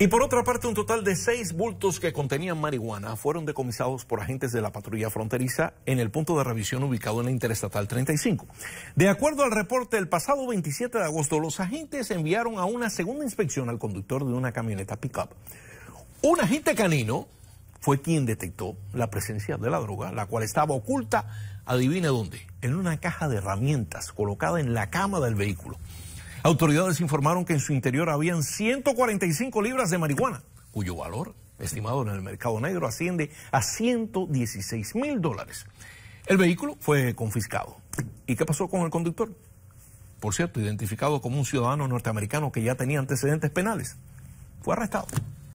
Y por otra parte, un total de seis bultos que contenían marihuana fueron decomisados por agentes de la patrulla fronteriza en el punto de revisión ubicado en la Interestatal 35. De acuerdo al reporte, el pasado 27 de agosto, los agentes enviaron a una segunda inspección al conductor de una camioneta pickup. Un agente canino fue quien detectó la presencia de la droga, la cual estaba oculta, adivine dónde, en una caja de herramientas colocada en la cama del vehículo. Autoridades informaron que en su interior habían 145 libras de marihuana, cuyo valor estimado en el mercado negro asciende a 116 mil dólares. El vehículo fue confiscado. ¿Y qué pasó con el conductor? Por cierto, identificado como un ciudadano norteamericano que ya tenía antecedentes penales, fue arrestado.